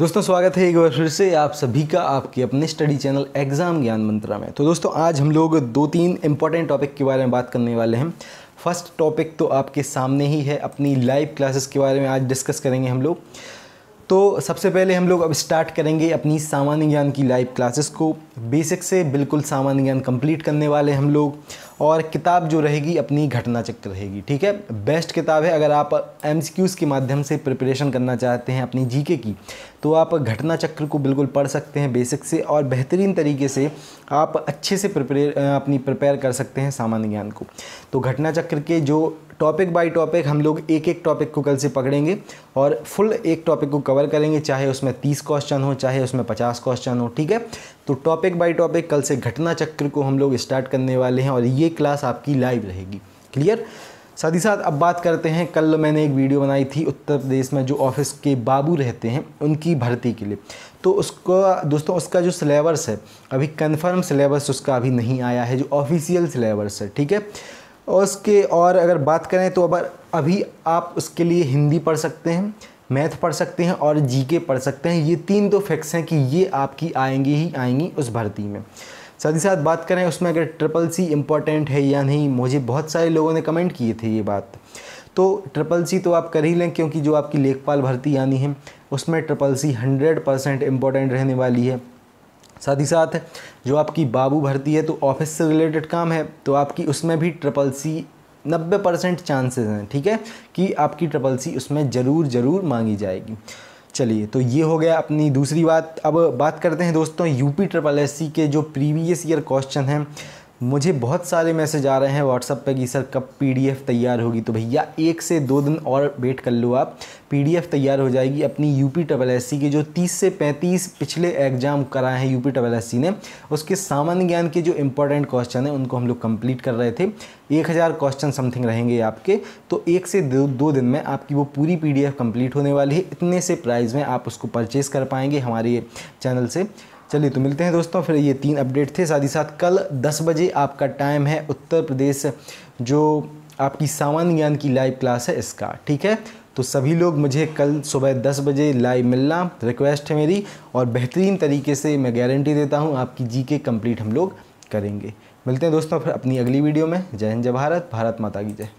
दोस्तों स्वागत है एक बार फिर से आप सभी का आपके अपने स्टडी चैनल एग्जाम ज्ञान मंत्रा में तो दोस्तों आज हम लोग दो तीन इंपॉर्टेंट टॉपिक के बारे में बात करने वाले हैं फर्स्ट टॉपिक तो आपके सामने ही है अपनी लाइव क्लासेस के बारे में आज डिस्कस करेंगे हम लोग तो सबसे पहले हम लोग अब स्टार्ट करेंगे अपनी सामान्य ज्ञान की लाइव क्लासेस को बेसिक से बिल्कुल सामान्य ज्ञान कंप्लीट करने वाले हम लोग और किताब जो रहेगी अपनी घटना चक्र रहेगी ठीक है बेस्ट किताब है अगर आप एम के माध्यम से प्रिपरेशन करना चाहते हैं अपनी जीके की तो आप घटना चक्र को बिल्कुल पढ़ सकते हैं बेसिक से और बेहतरीन तरीके से आप अच्छे से प्रिपेयर अपनी प्रिपेयर कर सकते हैं सामान्य ज्ञान को तो घटना चक्र के जो टॉपिक बाय टॉपिक हम लोग एक एक टॉपिक को कल से पकड़ेंगे और फुल एक टॉपिक को कवर करेंगे चाहे उसमें तीस क्वेश्चन हो चाहे उसमें पचास क्वेश्चन हो ठीक है तो टॉपिक बाय टॉपिक कल से घटना चक्र को हम लोग स्टार्ट करने वाले हैं और ये क्लास आपकी लाइव रहेगी क्लियर साथ ही साथ अब बात करते हैं कल मैंने एक वीडियो बनाई थी उत्तर प्रदेश में जो ऑफिस के बाबू रहते हैं उनकी भर्ती के लिए तो उसको दोस्तों उसका जो सिलेबस है अभी कंफर्म सिलेबस उसका अभी नहीं आया है जो ऑफिशियल सिलेबस है ठीक है उसके और अगर बात करें तो अब अभी आप उसके लिए हिंदी पढ़ सकते हैं मैथ पढ़ सकते हैं और जीके पढ़ सकते हैं ये तीन दो तो फैक्ट्स हैं कि ये आपकी आएंगी ही आएंगी उस भर्ती में साथ ही साथ बात करें उसमें अगर ट्रिपल सी इम्पॉर्टेंट है या नहीं मुझे बहुत सारे लोगों ने कमेंट किए थे ये बात तो ट्रिपल सी तो आप कर ही लें क्योंकि जो आपकी लेखपाल भर्ती आनी है उसमें triple C hundred percent important रहने वाली है साथ ही साथ जो आपकी बाबू भर्ती है तो ऑफिस से रिलेटेड काम है तो आपकी उसमें भी ट्रिपल सी नब्बे परसेंट चांसेज हैं ठीक है कि आपकी ट्रिपल सी उसमें ज़रूर ज़रूर मांगी जाएगी चलिए तो ये हो गया अपनी दूसरी बात अब बात करते हैं दोस्तों यूपी ट्रिपल एस सी के जो प्रीवियस ईयर क्वेश्चन हैं मुझे बहुत सारे मैसेज आ रहे हैं व्हाट्सअप पे कि सर कब पीडीएफ तैयार होगी तो भैया एक से दो दिन और वेट कर लो आप पीडीएफ तैयार हो जाएगी अपनी यूपी टबल एस के जो 30 से 35 पिछले एग्जाम कराए हैं यूपी टबल एस ने उसके सामान्य ज्ञान के जो इंपॉर्टेंट क्वेश्चन हैं उनको हम लोग कंप्लीट कर रहे थे एक हज़ार क्वेश्चन समथिंग रहेंगे आपके तो एक से दो, दो दिन में आपकी वो पूरी पीडीएफ कंप्लीट होने वाली है इतने से प्राइस में आप उसको परचेज़ कर पाएंगे हमारे चैनल से चलिए तो मिलते हैं दोस्तों फिर ये तीन अपडेट थे साथ ही साथ कल दस बजे आपका टाइम है उत्तर प्रदेश जो आपकी सामान्य ज्ञान की लाइव क्लास है इसका ठीक है तो सभी लोग मुझे कल सुबह दस बजे लाइव मिलना रिक्वेस्ट है मेरी और बेहतरीन तरीके से मैं गारंटी देता हूँ आपकी जी के कम्प्लीट हम लोग करेंगे मिलते हैं दोस्तों फिर अपनी अगली वीडियो में जय हिंद जय भारत भारत माता की जय